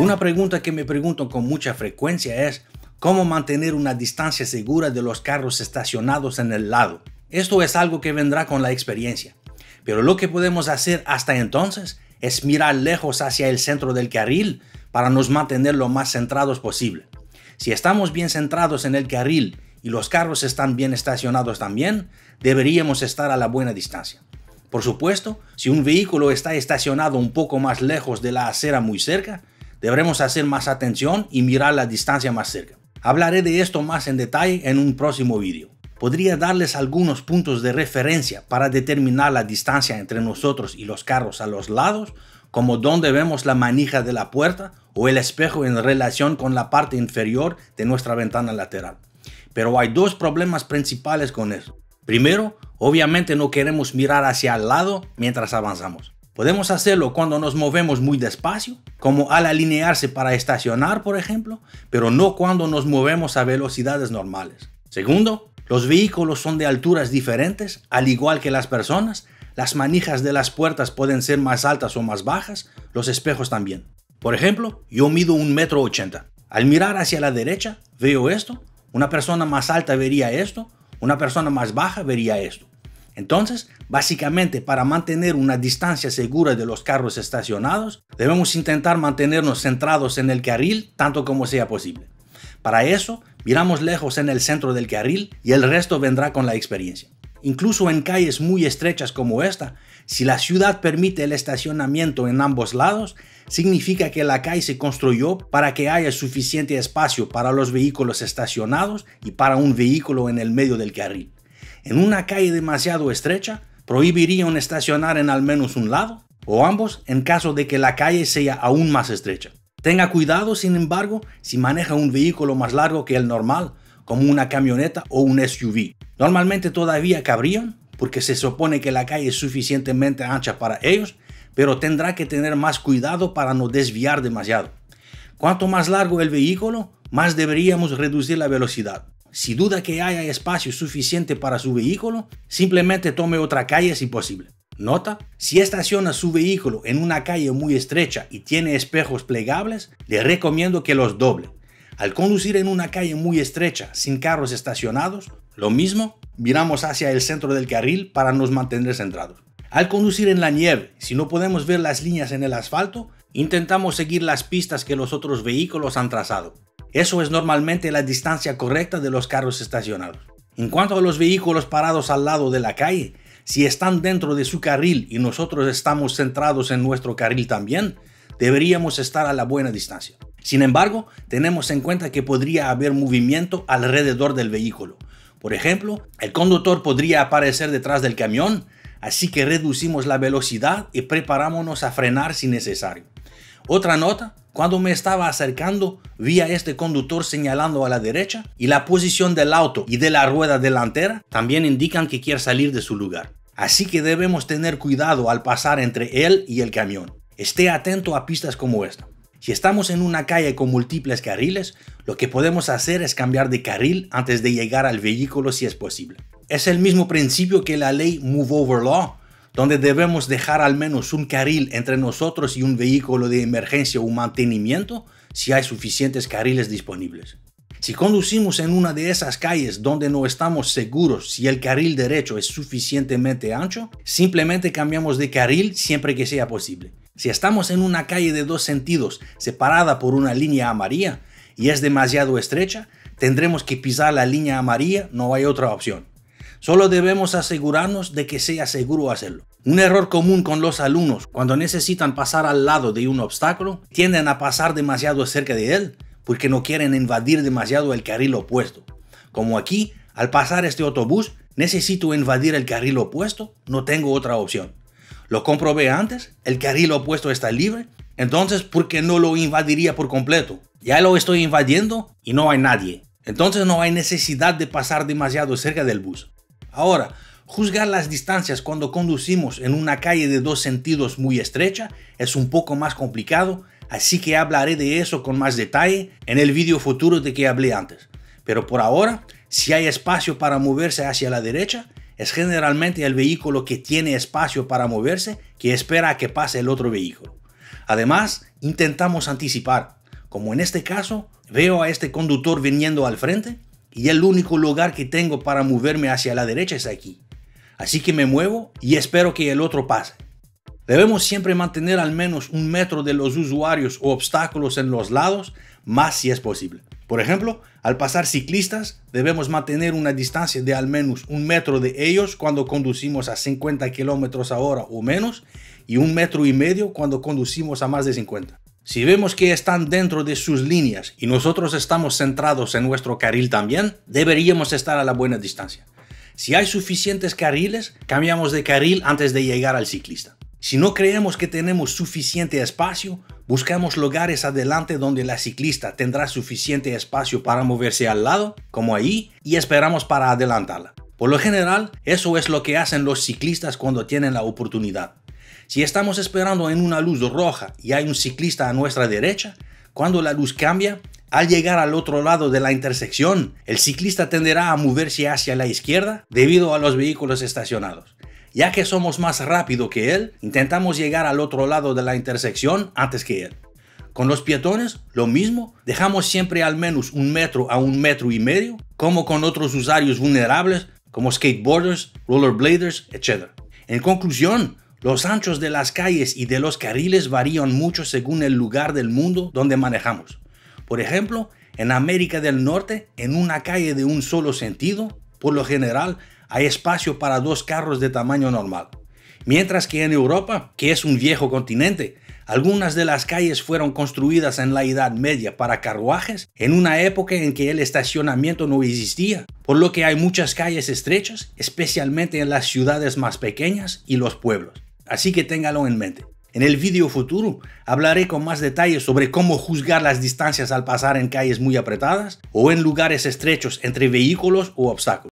Una pregunta que me pregunto con mucha frecuencia es cómo mantener una distancia segura de los carros estacionados en el lado. Esto es algo que vendrá con la experiencia, pero lo que podemos hacer hasta entonces es mirar lejos hacia el centro del carril para nos mantener lo más centrados posible. Si estamos bien centrados en el carril y los carros están bien estacionados también, deberíamos estar a la buena distancia. Por supuesto, si un vehículo está estacionado un poco más lejos de la acera muy cerca, Deberemos hacer más atención y mirar la distancia más cerca. Hablaré de esto más en detalle en un próximo vídeo. Podría darles algunos puntos de referencia para determinar la distancia entre nosotros y los carros a los lados, como donde vemos la manija de la puerta o el espejo en relación con la parte inferior de nuestra ventana lateral. Pero hay dos problemas principales con eso. Primero, obviamente no queremos mirar hacia el lado mientras avanzamos. Podemos hacerlo cuando nos movemos muy despacio, como al alinearse para estacionar, por ejemplo, pero no cuando nos movemos a velocidades normales. Segundo, los vehículos son de alturas diferentes, al igual que las personas. Las manijas de las puertas pueden ser más altas o más bajas, los espejos también. Por ejemplo, yo mido 1,80 m. Al mirar hacia la derecha, veo esto, una persona más alta vería esto, una persona más baja vería esto. Entonces, básicamente para mantener una distancia segura de los carros estacionados, debemos intentar mantenernos centrados en el carril tanto como sea posible. Para eso, miramos lejos en el centro del carril y el resto vendrá con la experiencia. Incluso en calles muy estrechas como esta, si la ciudad permite el estacionamiento en ambos lados, significa que la calle se construyó para que haya suficiente espacio para los vehículos estacionados y para un vehículo en el medio del carril en una calle demasiado estrecha, prohibirían estacionar en al menos un lado o ambos en caso de que la calle sea aún más estrecha. Tenga cuidado, sin embargo, si maneja un vehículo más largo que el normal, como una camioneta o un SUV. Normalmente todavía cabrían, porque se supone que la calle es suficientemente ancha para ellos, pero tendrá que tener más cuidado para no desviar demasiado. Cuanto más largo el vehículo, más deberíamos reducir la velocidad. Si duda que haya espacio suficiente para su vehículo, simplemente tome otra calle si posible. Nota, si estaciona su vehículo en una calle muy estrecha y tiene espejos plegables, le recomiendo que los doble. Al conducir en una calle muy estrecha sin carros estacionados, lo mismo, miramos hacia el centro del carril para nos mantener centrados. Al conducir en la nieve, si no podemos ver las líneas en el asfalto, intentamos seguir las pistas que los otros vehículos han trazado. Eso es normalmente la distancia correcta de los carros estacionados. En cuanto a los vehículos parados al lado de la calle, si están dentro de su carril y nosotros estamos centrados en nuestro carril también, deberíamos estar a la buena distancia. Sin embargo, tenemos en cuenta que podría haber movimiento alrededor del vehículo. Por ejemplo, el conductor podría aparecer detrás del camión, así que reducimos la velocidad y preparámonos a frenar si necesario. Otra nota cuando me estaba acercando, vi a este conductor señalando a la derecha y la posición del auto y de la rueda delantera también indican que quiere salir de su lugar. Así que debemos tener cuidado al pasar entre él y el camión. Esté atento a pistas como esta. Si estamos en una calle con múltiples carriles, lo que podemos hacer es cambiar de carril antes de llegar al vehículo si es posible. Es el mismo principio que la ley Move Over Law donde debemos dejar al menos un carril entre nosotros y un vehículo de emergencia o mantenimiento si hay suficientes carriles disponibles. Si conducimos en una de esas calles donde no estamos seguros si el carril derecho es suficientemente ancho, simplemente cambiamos de carril siempre que sea posible. Si estamos en una calle de dos sentidos separada por una línea amarilla y es demasiado estrecha, tendremos que pisar la línea amarilla, no hay otra opción. Solo debemos asegurarnos de que sea seguro hacerlo. Un error común con los alumnos cuando necesitan pasar al lado de un obstáculo, tienden a pasar demasiado cerca de él porque no quieren invadir demasiado el carril opuesto. Como aquí, al pasar este autobús, necesito invadir el carril opuesto, no tengo otra opción. Lo comprobé antes, el carril opuesto está libre, entonces ¿por qué no lo invadiría por completo? Ya lo estoy invadiendo y no hay nadie. Entonces no hay necesidad de pasar demasiado cerca del bus. Ahora, juzgar las distancias cuando conducimos en una calle de dos sentidos muy estrecha es un poco más complicado, así que hablaré de eso con más detalle en el vídeo futuro de que hablé antes. Pero por ahora, si hay espacio para moverse hacia la derecha, es generalmente el vehículo que tiene espacio para moverse que espera a que pase el otro vehículo. Además, intentamos anticipar. Como en este caso, veo a este conductor viniendo al frente, y el único lugar que tengo para moverme hacia la derecha es aquí. Así que me muevo y espero que el otro pase. Debemos siempre mantener al menos un metro de los usuarios o obstáculos en los lados, más si es posible. Por ejemplo, al pasar ciclistas, debemos mantener una distancia de al menos un metro de ellos cuando conducimos a 50 km hora o menos y un metro y medio cuando conducimos a más de 50. Si vemos que están dentro de sus líneas y nosotros estamos centrados en nuestro carril también, deberíamos estar a la buena distancia. Si hay suficientes carriles, cambiamos de carril antes de llegar al ciclista. Si no creemos que tenemos suficiente espacio, buscamos lugares adelante donde la ciclista tendrá suficiente espacio para moverse al lado, como ahí, y esperamos para adelantarla. Por lo general, eso es lo que hacen los ciclistas cuando tienen la oportunidad. Si estamos esperando en una luz roja y hay un ciclista a nuestra derecha, cuando la luz cambia, al llegar al otro lado de la intersección, el ciclista tenderá a moverse hacia la izquierda debido a los vehículos estacionados. Ya que somos más rápido que él, intentamos llegar al otro lado de la intersección antes que él. Con los peatones, lo mismo, dejamos siempre al menos un metro a un metro y medio, como con otros usuarios vulnerables como skateboarders, rollerbladers, etc. En conclusión, los anchos de las calles y de los carriles varían mucho según el lugar del mundo donde manejamos. Por ejemplo, en América del Norte, en una calle de un solo sentido, por lo general hay espacio para dos carros de tamaño normal. Mientras que en Europa, que es un viejo continente, algunas de las calles fueron construidas en la Edad Media para carruajes, en una época en que el estacionamiento no existía, por lo que hay muchas calles estrechas, especialmente en las ciudades más pequeñas y los pueblos así que téngalo en mente. En el vídeo futuro hablaré con más detalles sobre cómo juzgar las distancias al pasar en calles muy apretadas o en lugares estrechos entre vehículos u obstáculos.